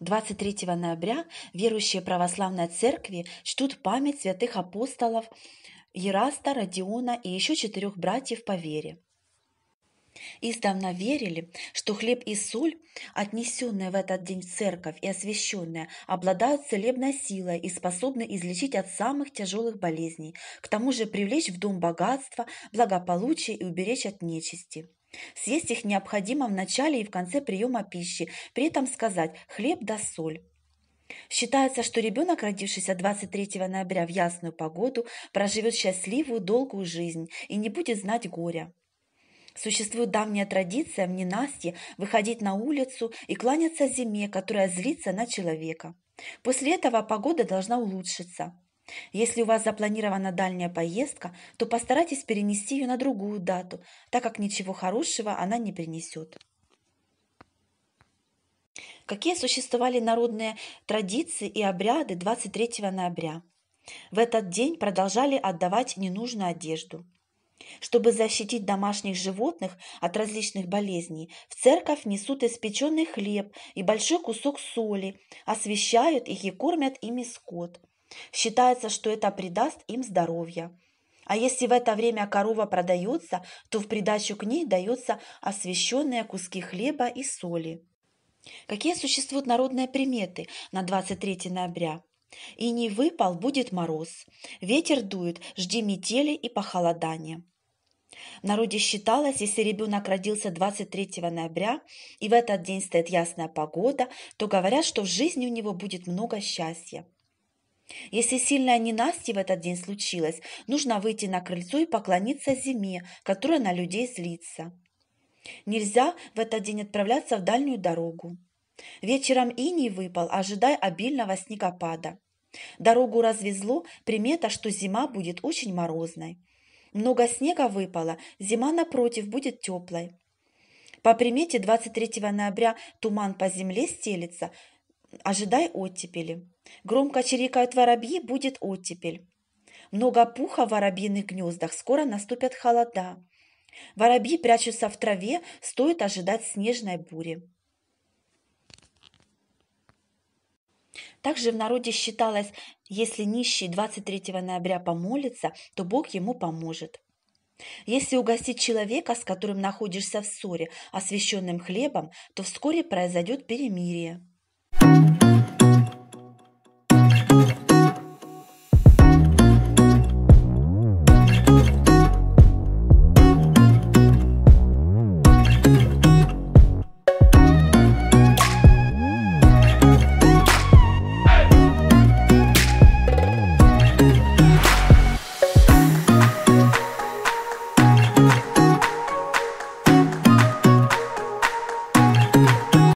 23 ноября верующие православной церкви чтут память святых апостолов Ераста, Родиона и еще четырех братьев по вере. Издавна верили, что хлеб и соль, отнесенные в этот день в церковь и освященные, обладают целебной силой и способны излечить от самых тяжелых болезней, к тому же привлечь в дом богатство, благополучие и уберечь от нечисти. Съесть их необходимо в начале и в конце приема пищи, при этом сказать «хлеб да соль». Считается, что ребенок, родившийся 23 ноября в ясную погоду, проживет счастливую, долгую жизнь и не будет знать горя. Существует давняя традиция в ненастье выходить на улицу и кланяться зиме, которая злится на человека. После этого погода должна улучшиться. Если у вас запланирована дальняя поездка, то постарайтесь перенести ее на другую дату, так как ничего хорошего она не принесет. Какие существовали народные традиции и обряды 23 ноября? В этот день продолжали отдавать ненужную одежду. Чтобы защитить домашних животных от различных болезней, в церковь несут испеченный хлеб и большой кусок соли, освещают их и кормят ими скот. Считается, что это придаст им здоровья. А если в это время корова продается, то в придачу к ней даются освященные куски хлеба и соли. Какие существуют народные приметы на 23 ноября? И не выпал, будет мороз. Ветер дует, жди метели и похолодания. В народе считалось, если ребенок родился 23 ноября, и в этот день стоит ясная погода, то говорят, что в жизни у него будет много счастья. Если сильная ненастье в этот день случилось, нужно выйти на крыльцо и поклониться зиме, которая на людей злится. Нельзя в этот день отправляться в дальнюю дорогу. Вечером иней выпал, ожидай обильного снегопада. Дорогу развезло, примета, что зима будет очень морозной. Много снега выпало, зима напротив будет теплой. По примете 23 ноября туман по земле стелится – Ожидай оттепели. Громко чирикают воробьи, будет оттепель. Много пуха в воробьиных гнездах, скоро наступят холода. Воробьи прячутся в траве, стоит ожидать снежной бури. Также в народе считалось, если нищий 23 ноября помолится, то Бог ему поможет. Если угостить человека, с которым находишься в ссоре, освященным хлебом, то вскоре произойдет перемирие. Thank you.